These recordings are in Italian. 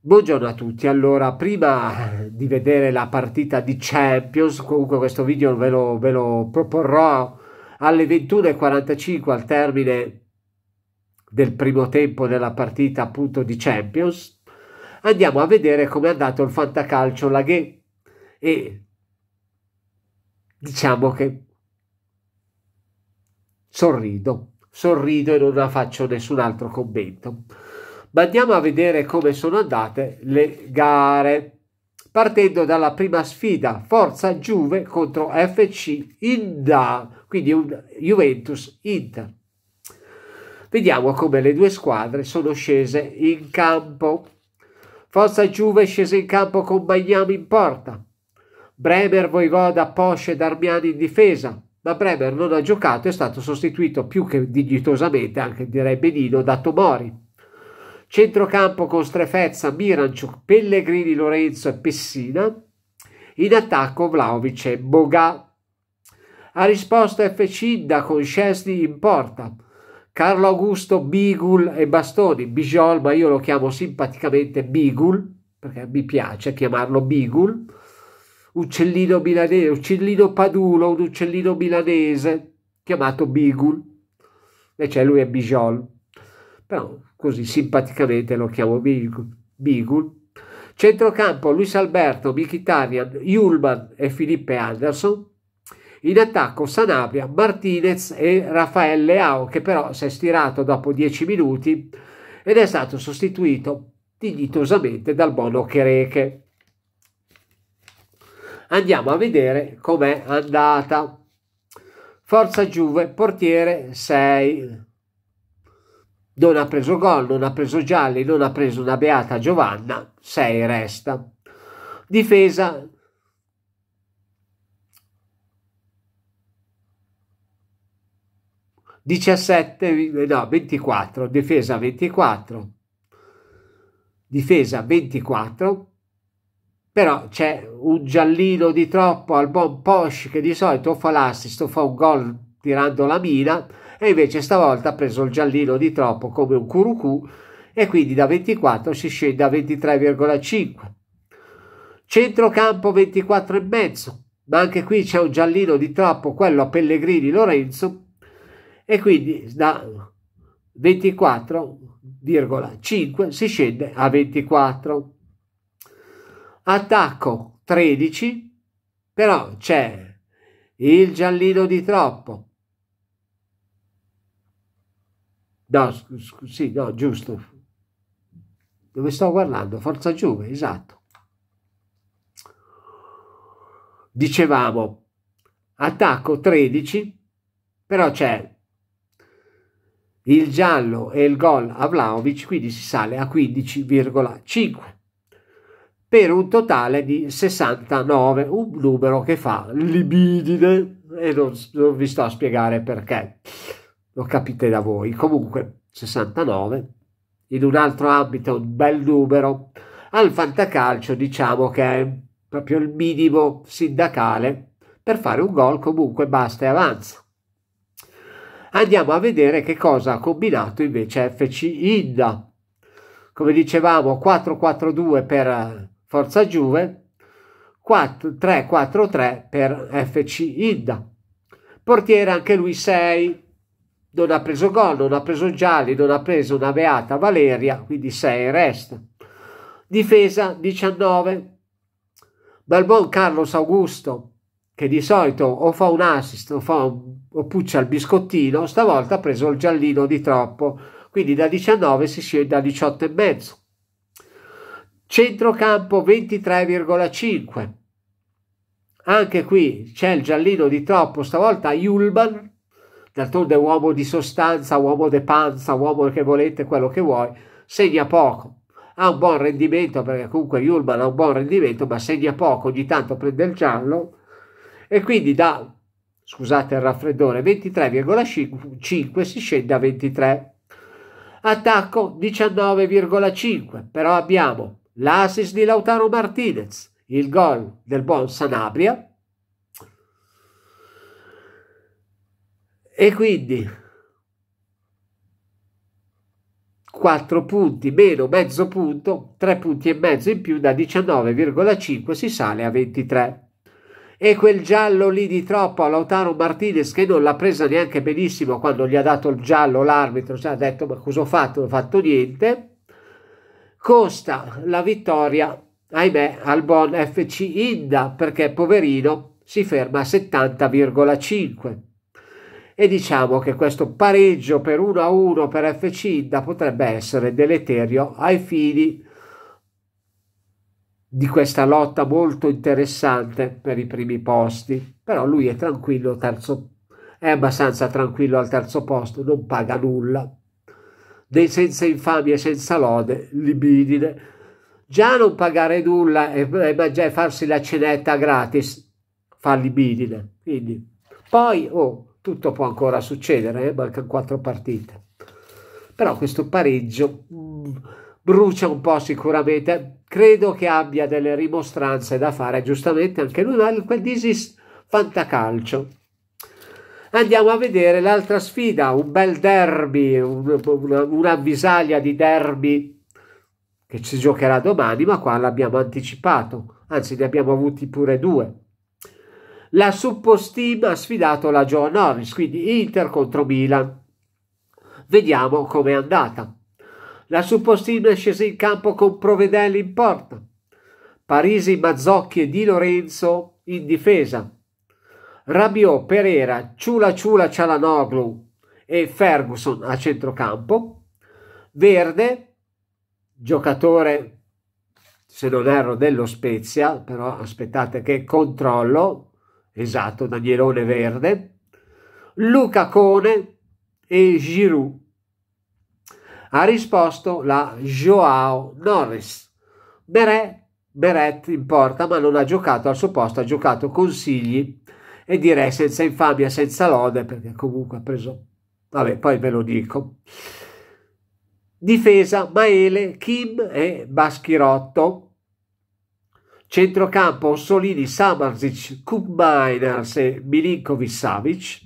Buongiorno a tutti, allora prima di vedere la partita di Champions, comunque questo video ve lo, ve lo proporrò alle 21.45 al termine del primo tempo della partita appunto di Champions, andiamo a vedere come è andato il fantacalcio Laghe e diciamo che sorrido, sorrido e non faccio nessun altro commento. Ma andiamo a vedere come sono andate le gare. Partendo dalla prima sfida, Forza Juve contro FC Inda, quindi un Juventus Inter. Vediamo come le due squadre sono scese in campo. Forza Juve scese in campo con Bagnami in porta. Bremer, Voivoda, Posce ed Armiani in difesa, ma Bremer non ha giocato e è stato sostituito più che dignitosamente, anche direi benino, da Tomori. Centrocampo con Strefezza, Miranciuk, Pellegrini, Lorenzo e Pessina. In attacco Vlaovic e Boga. Ha risposto FC da con Scesni in porta. Carlo Augusto, Bigul e Bastoni. Bijol, ma io lo chiamo simpaticamente Bigul, perché mi piace chiamarlo Bigul. Uccellino milanese, uccellino padulo, un uccellino milanese chiamato Bigul. E c'è lui è Bijol però così simpaticamente lo chiamo Bigul. Centrocampo Luis Alberto, Mkhitaryan, Julman e Filippe Anderson. In attacco Sanabria, Martinez e Raffaele Leao che però si è stirato dopo dieci minuti ed è stato sostituito dignitosamente dal Bono Chereche. Andiamo a vedere com'è andata. Forza Juve, portiere 6, non ha preso gol, non ha preso gialli, non ha preso una beata Giovanna, 6 resta. Difesa Diciassette, no, 24, difesa 24. Difesa 24 però c'è un giallino di troppo al buon Posh che di solito fa l'assist, fa un gol tirando la mina e invece stavolta ha preso il giallino di troppo come un curucù e quindi da 24 si scende a 23,5. Centrocampo 24 e mezzo ma anche qui c'è un giallino di troppo, quello a Pellegrini Lorenzo, e quindi da 24,5 si scende a 24. Attacco 13, però c'è il giallino di troppo, No, sì, no, giusto. Dove sto guardando? Forza Giove, esatto. Dicevamo, attacco 13, però c'è il giallo e il gol a Vlaovic, quindi si sale a 15,5 per un totale di 69, un numero che fa libidine e non, non vi sto a spiegare perché lo capite da voi. Comunque 69, in un altro ambito un bel numero, al fantacalcio diciamo che è proprio il minimo sindacale, per fare un gol comunque basta e avanza. Andiamo a vedere che cosa ha combinato invece FC Inda. Come dicevamo 4-4-2 per Forza Juve, 3-4-3 per FC Inda. Portiere anche lui 6, non ha preso gol, non ha preso gialli, non ha preso una beata Valeria, quindi 6 resta. Difesa 19. Belbon Carlos Augusto, che di solito o fa un assist o, fa un, o puccia il biscottino, stavolta ha preso il giallino di troppo, quindi da 19 si scende a 18 e mezzo. Centrocampo 23,5. Anche qui c'è il giallino di troppo, stavolta Julban D'altronde è uomo di sostanza, uomo de panza, uomo che volete, quello che vuoi, segna poco. Ha un buon rendimento, perché comunque Yulman ha un buon rendimento, ma segna poco, ogni tanto prende il giallo, e quindi da, scusate il raffreddore, 23,5 si scende a 23. Attacco 19,5, però abbiamo l'assist di Lautaro Martinez, il gol del buon Sanabria, E quindi 4 punti meno mezzo punto, 3 punti e mezzo in più, da 19,5 si sale a 23. E quel giallo lì di troppo a Lautaro Martinez che non l'ha presa neanche benissimo quando gli ha dato il giallo l'arbitro, ci cioè ha detto ma cosa ho fatto? Non ho fatto niente. Costa la vittoria, ahimè, al Bon FC Inda perché poverino si ferma a 70,5 e diciamo che questo pareggio per 1 a 1 per FC potrebbe essere deleterio ai fini di questa lotta molto interessante per i primi posti però lui è tranquillo terzo è abbastanza tranquillo al terzo posto non paga nulla né senza infamia senza lode libidine già non pagare nulla e, e farsi la cenetta gratis fa libidine quindi poi oh tutto può ancora succedere, eh? mancano quattro partite. Però questo pareggio mm, brucia un po' sicuramente, credo che abbia delle rimostranze da fare, giustamente anche lui, ma quel Disis fantacalcio. Andiamo a vedere l'altra sfida, un bel derby, una, un'avvisaglia di derby che si giocherà domani, ma qua l'abbiamo anticipato, anzi ne abbiamo avuti pure due la Suppos ha sfidato la John Norris, quindi Inter contro Milan. Vediamo com'è andata. La Suppos è scesa in campo con Provedelli in porta, Parisi, Mazzocchi e Di Lorenzo in difesa, Rabiot, Pereira, Ciula Ciula Cialanoglu e Ferguson a centrocampo, Verde, giocatore se non erro dello Spezia, però aspettate che controllo, esatto, Danielone verde, Luca Cone e Giroud. Ha risposto la Joao Norris. Beret, Beret in porta, ma non ha giocato al suo posto, ha giocato consigli e direi senza infamia, senza lode, perché comunque ha preso... Vabbè, poi ve lo dico. Difesa, Maele, Kim e Baschirotto. Centrocampo Orsolini, Samarzic, Kubminers e Milinkovic-Savic.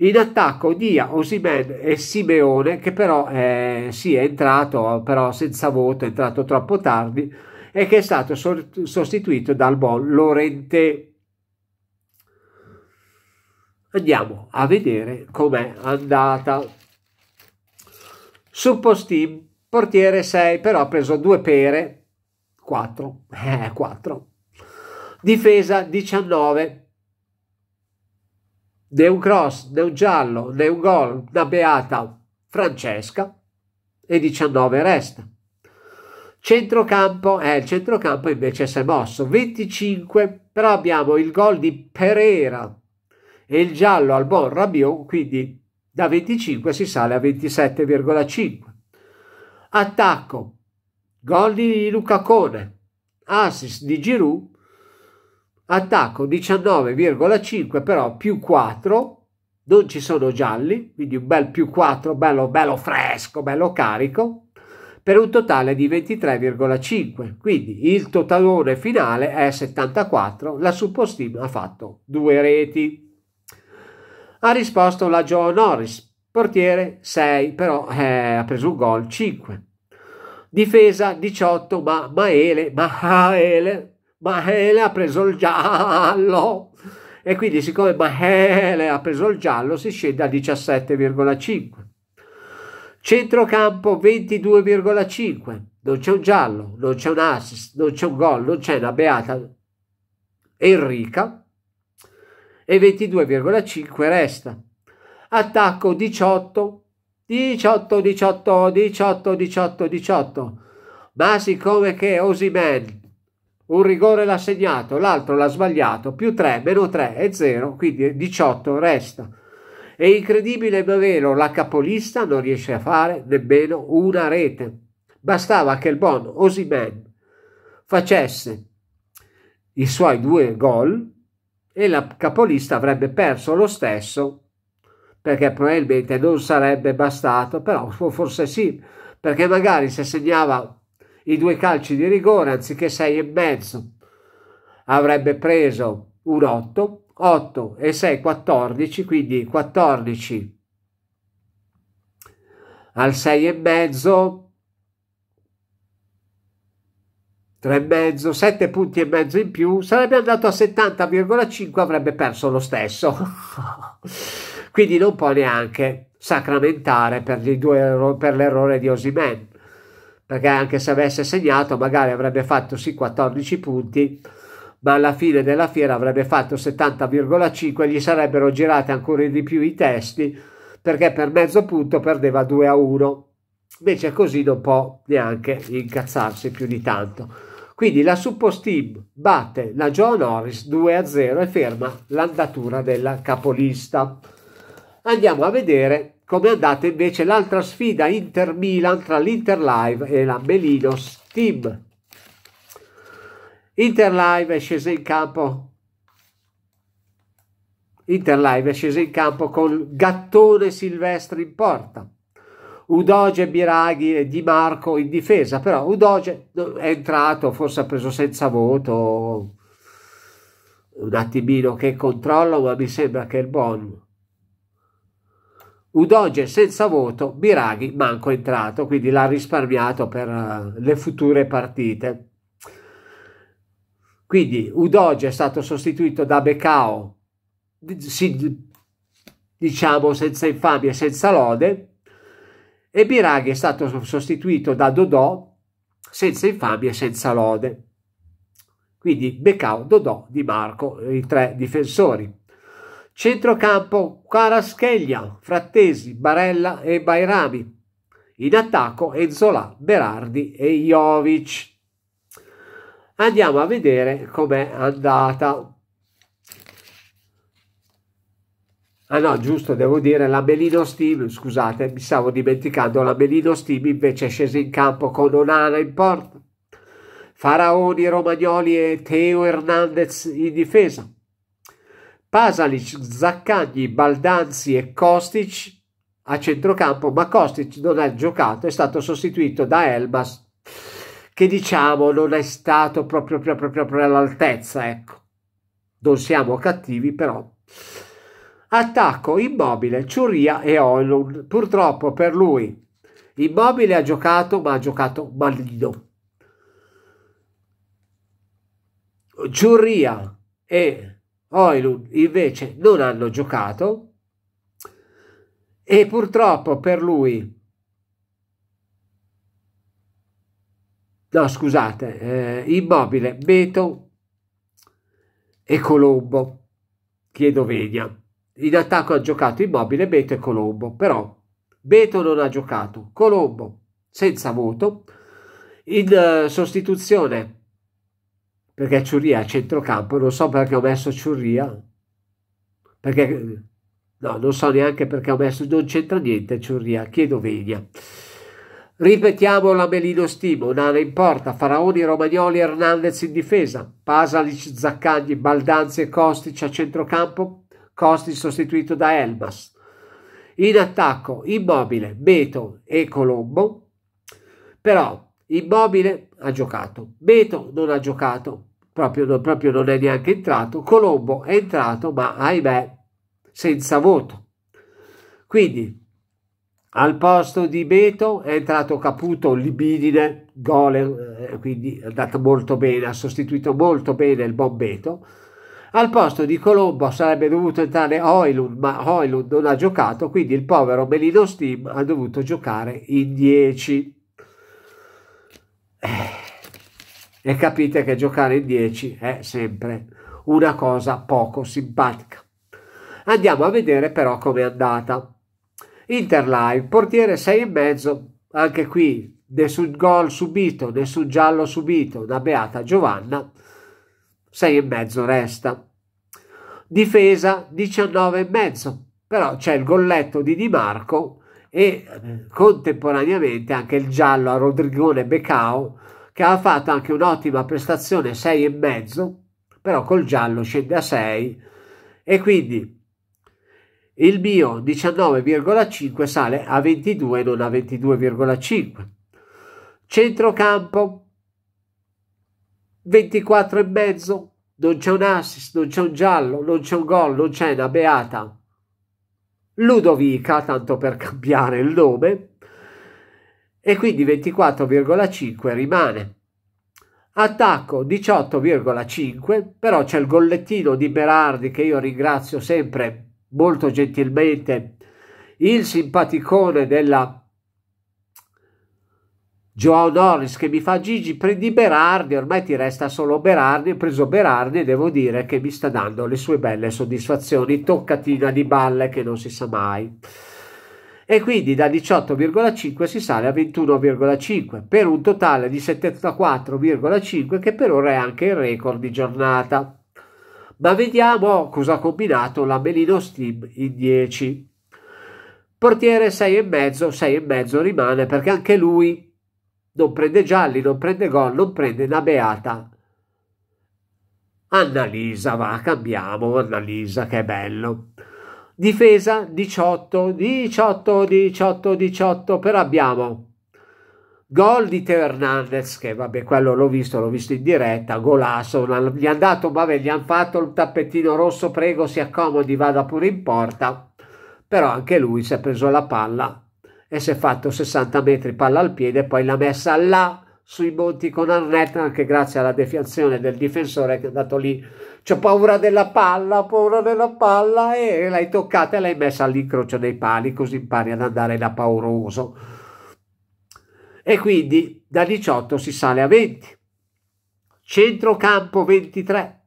In attacco Dia, Osimen e Simeone che però eh, sì, è entrato però senza voto, è entrato troppo tardi e che è stato sostituito dal buon Lorente. Andiamo a vedere com'è andata. Suppostim, portiere 6, però ha preso due pere 4, eh, 4. Difesa 19. Né un cross, né un giallo, né un gol, una beata Francesca e 19 resta. Centrocampo, eh, il centrocampo invece si è mosso, 25, però abbiamo il gol di Pereira e il giallo al Bon Rabion, quindi da 25 si sale a 27,5. Attacco, Gol di Luca Cone, assist di Giroud, attacco 19,5 però più 4, non ci sono gialli, quindi un bel più 4, bello, bello fresco, bello carico, per un totale di 23,5. Quindi il totalone finale è 74, la Suppos ha fatto due reti. Ha risposto la Joe Norris, portiere 6, però eh, ha preso un gol 5. Difesa 18, ma Maele, Maele, Maele ha preso il giallo. E quindi siccome Maele ha preso il giallo si scende a 17,5. Centrocampo 22,5. Non c'è un giallo, non c'è un assist, non c'è un gol, non c'è una beata Enrica. E 22,5 resta. Attacco 18, 18, 18, 18, 18, 18. Ma siccome che Osimen un rigore l'ha segnato, l'altro l'ha sbagliato, più 3, meno 3 è 0, quindi 18 resta. È incredibile Bavelo, la capolista, non riesce a fare nemmeno una rete. Bastava che il buon Osimen facesse i suoi due gol e la capolista avrebbe perso lo stesso perché probabilmente non sarebbe bastato, però forse sì, perché magari se segnava i due calci di rigore anziché sei e mezzo avrebbe preso un 8, 8 e 6 14, quindi 14 al 6 e mezzo 3 e mezzo, 7 punti e mezzo in più, sarebbe andato a 70,5, avrebbe perso lo stesso. quindi non può neanche sacramentare per, due, per l'errore di Osimen, perché anche se avesse segnato magari avrebbe fatto sì 14 punti, ma alla fine della fiera avrebbe fatto 70,5, gli sarebbero girati ancora di più i testi, perché per mezzo punto perdeva 2 a 1. Invece così non può neanche incazzarsi più di tanto. Quindi la Suppos Team batte la John Norris 2 a 0 e ferma l'andatura della capolista andiamo a vedere come è andata invece l'altra sfida Inter Milan tra l'Inter Live e la Melinos Team. Inter Live è scesa in campo. Inter Live è scesa in campo con Gattone Silvestri in porta. Udoge, Biraghi e Di Marco in difesa, però Udoge è entrato, forse ha preso senza voto, un attimino che controllo, ma mi sembra che il buon Udoge senza voto, Biraghi manco entrato, quindi l'ha risparmiato per eh, le future partite. Quindi Udoge è stato sostituito da Becao, diciamo senza infamia e senza lode, e Biraghi è stato sostituito da Dodò, senza infamia e senza lode. Quindi Becao, Dodò, Di Marco, i tre difensori. Centrocampo Carascheglia, Frattesi, Barella e Bairami. In attacco Enzola, Berardi e Jovic. Andiamo a vedere com'è andata. Ah no, giusto, devo dire l'Amelino Melino Steam, scusate, mi stavo dimenticando, l'Amelino Melino Steam invece è sceso in campo con Onana in porta. Faraoni, Romagnoli e Teo Hernandez in difesa. Pasalic, Zaccagni, Baldanzi e Kostic a centrocampo, ma Kostic non ha giocato, è stato sostituito da Elmas che diciamo non è stato proprio, proprio, proprio all'altezza, ecco. Non siamo cattivi però. Attacco immobile, Ciuria e Oilun. Purtroppo per lui immobile ha giocato, ma ha giocato malino. Ciuria e Oilund invece non hanno giocato e purtroppo per lui no scusate eh, Immobile, Beto e Colombo chiedo venia in attacco ha giocato Immobile, Beto e Colombo però Beto non ha giocato Colombo senza voto in uh, sostituzione perché Ciuria è centrocampo, non so perché ho messo Ciuria, perché no, non so neanche perché ho messo, non c'entra niente Ciuria, chiedo venia. Ripetiamo Lamelino Stimo, Nana in porta, Faraoni, Romagnoli, Hernandez in difesa, Pasalic, Zaccagni, Baldanzi e Kostic a centrocampo, Kostic sostituito da Elmas. In attacco Immobile, Beto e Colombo, però Immobile ha giocato, Beto non ha giocato, proprio, proprio non è neanche entrato, Colombo è entrato ma ahimè senza voto. Quindi al posto di Beto è entrato Caputo, Libidine, Golem, eh, quindi è andato molto bene, ha sostituito molto bene il buon Beto. Al posto di Colombo sarebbe dovuto entrare Oilun, ma Oilun non ha giocato, quindi il povero Melino Steam ha dovuto giocare in 10. Eh. E capite che giocare in 10 è sempre una cosa poco simpatica. Andiamo a vedere però com'è andata. Interline, portiere 6,5, anche qui nessun gol subito, nessun giallo subito, da beata Giovanna, 6,5 resta. Difesa 19,5, però c'è il golletto di Di Marco e mm. contemporaneamente anche il giallo a Rodrigone Becao che ha fatto anche un'ottima prestazione 6,5 però col giallo scende a 6 e quindi il mio 19,5 sale a 22 non a 22,5 centrocampo 24 e mezzo non c'è un assist, non c'è un giallo, non c'è un gol, non c'è una beata Ludovica, tanto per cambiare il nome, e quindi 24,5 rimane. Attacco 18,5, però c'è il gollettino di Berardi che io ringrazio sempre molto gentilmente, il simpaticone della Joao Doris che mi fa Gigi prendi Berardi, ormai ti resta solo Berardi, ho preso Berardi e devo dire che mi sta dando le sue belle soddisfazioni, toccatina di balle che non si sa mai. E quindi da 18,5 si sale a 21,5 per un totale di 74,5 che per ora è anche il record di giornata. Ma vediamo cosa ha combinato la Melino Steam in 10. Portiere 6,5, 6,5 rimane perché anche lui non prende gialli, non prende gol, non prende una beata. Annalisa, va, cambiamo Annalisa, che bello. Difesa 18, 18, 18, 18, però abbiamo gol di Teo Hernandez, che vabbè quello l'ho visto, l'ho visto in diretta, golasso, gli hanno dato, vabbè gli hanno fatto un tappettino rosso, prego si accomodi, vada pure in porta, però anche lui si è preso la palla e si è fatto 60 metri palla al piede, poi l'ha messa là sui monti con Arnett anche grazie alla defiazione del difensore che è andato lì c'ho paura della palla, ho paura della palla e l'hai toccata e l'hai messa all'incrocio dei pali così impari ad andare da pauroso e quindi da 18 si sale a 20 centrocampo 23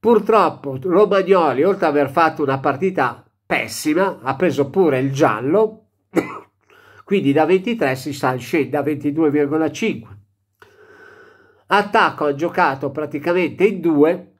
purtroppo Romagnoli oltre ad aver fatto una partita pessima ha preso pure il giallo quindi da 23 si sta scende a 22,5. Attacco ha giocato praticamente in 2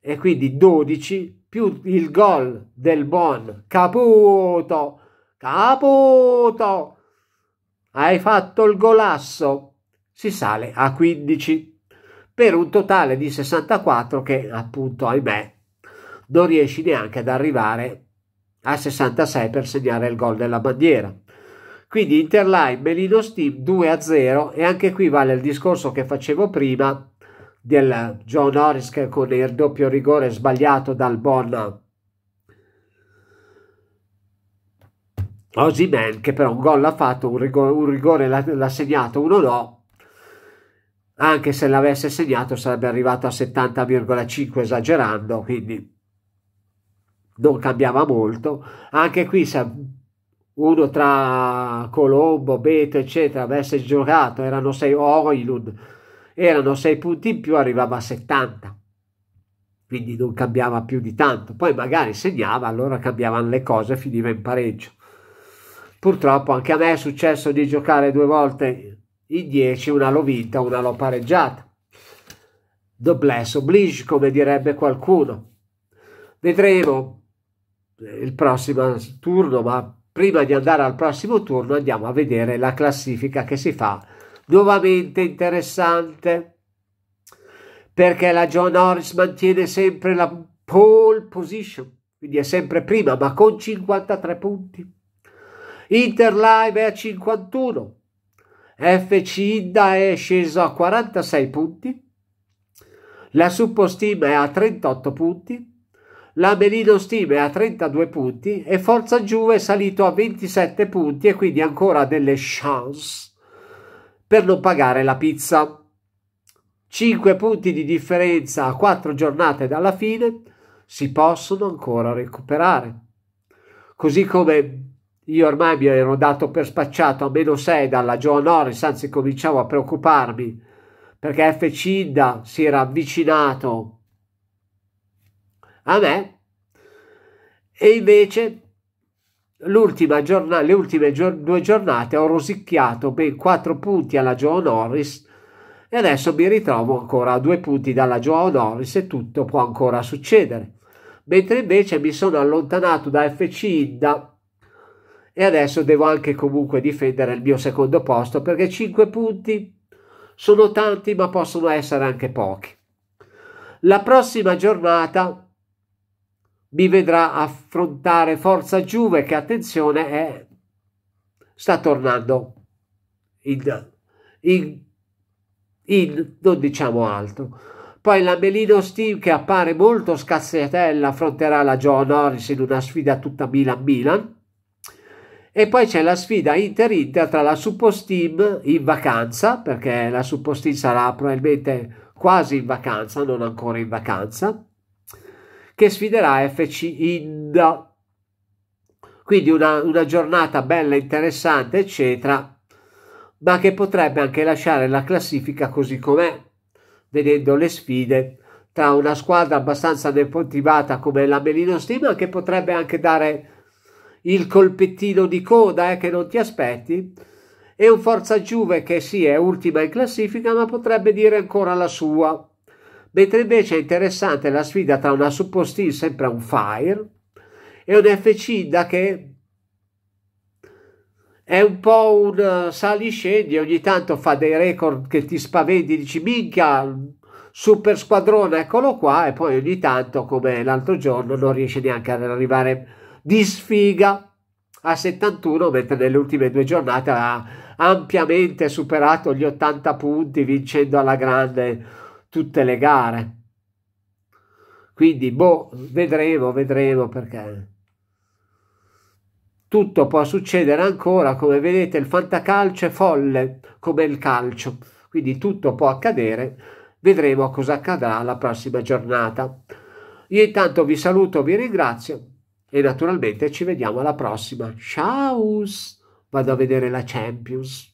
e quindi 12 più il gol del buon Caputo. Caputo! Hai fatto il golasso. Si sale a 15 per un totale di 64 che appunto ahimè non riesci neanche ad arrivare a 66 per segnare il gol della bandiera. Quindi Interline, Melino Steam 2-0 e anche qui vale il discorso che facevo prima del John Norris che con il doppio rigore sbagliato dal Bon Osimen che però un gol l'ha fatto, un rigore, un rigore l'ha segnato, uno no. Anche se l'avesse segnato sarebbe arrivato a 70,5 esagerando, quindi non cambiava molto. Anche qui se uno tra Colombo, Beto, eccetera, avesse giocato, erano 6 Oilun, erano 6 punti in più, arrivava a 70. Quindi non cambiava più di tanto. Poi magari segnava, allora cambiavano le cose finiva in pareggio. Purtroppo anche a me è successo di giocare due volte in 10, una l'ho vinta, una l'ho pareggiata. Noblesse oblige, come direbbe qualcuno. Vedremo eh, il prossimo turno, ma prima di andare al prossimo turno andiamo a vedere la classifica che si fa nuovamente interessante perché la John Norris mantiene sempre la pole position, quindi è sempre prima, ma con 53 punti. Interlive è a 51, FC Inda è sceso a 46 punti, la Suppostima è a 38 punti, la Melido Stime a 32 punti e Forza Giù è salito a 27 punti e quindi ancora delle chance per non pagare la pizza. 5 punti di differenza a 4 giornate dalla fine si possono ancora recuperare. Così come io ormai mi ero dato per spacciato a meno 6 dalla Joan Norris, anzi cominciavo a preoccuparmi perché FC Inda si era avvicinato a me, e invece giornata, le ultime gior due giornate ho rosicchiato ben quattro punti alla Joe Norris e adesso mi ritrovo ancora a due punti dalla Joe Norris e tutto può ancora succedere. Mentre invece mi sono allontanato da FC Inda e adesso devo anche comunque difendere il mio secondo posto perché cinque punti sono tanti ma possono essere anche pochi. La prossima giornata mi vedrà affrontare Forza Giuve che attenzione è, sta tornando in, in, in, non diciamo altro. Poi la Melino Steam che appare molto scassiatella affronterà la Joan Norris in una sfida tutta Milan-Milan. E poi c'è la sfida Inter-Inter tra la Suppos Team in vacanza, perché la Suppos Team sarà probabilmente quasi in vacanza, non ancora in vacanza, che sfiderà FC Id. Quindi una, una giornata bella, interessante, eccetera, ma che potrebbe anche lasciare la classifica così com'è, vedendo le sfide tra una squadra abbastanza demotivata come la Melino Stima, che potrebbe anche dare il colpettino di coda eh, che non ti aspetti, e un Forza Giuve che sì è ultima in classifica ma potrebbe dire ancora la sua mentre invece è interessante la sfida tra una supposteel sempre un fire e un FC da che è un po' un eh, sali ogni tanto fa dei record che ti spaventi, dici minchia, super squadrone, eccolo qua, e poi ogni tanto, come l'altro giorno, non riesce neanche ad arrivare di sfiga a 71, mentre nelle ultime due giornate ha ampiamente superato gli 80 punti, vincendo alla grande tutte le gare. Quindi, boh, vedremo, vedremo perché tutto può succedere ancora, come vedete il fantacalcio è folle come il calcio, quindi tutto può accadere, vedremo cosa accadrà la prossima giornata. Io intanto vi saluto, vi ringrazio e naturalmente ci vediamo alla prossima. Ciao! Vado a vedere la Champions.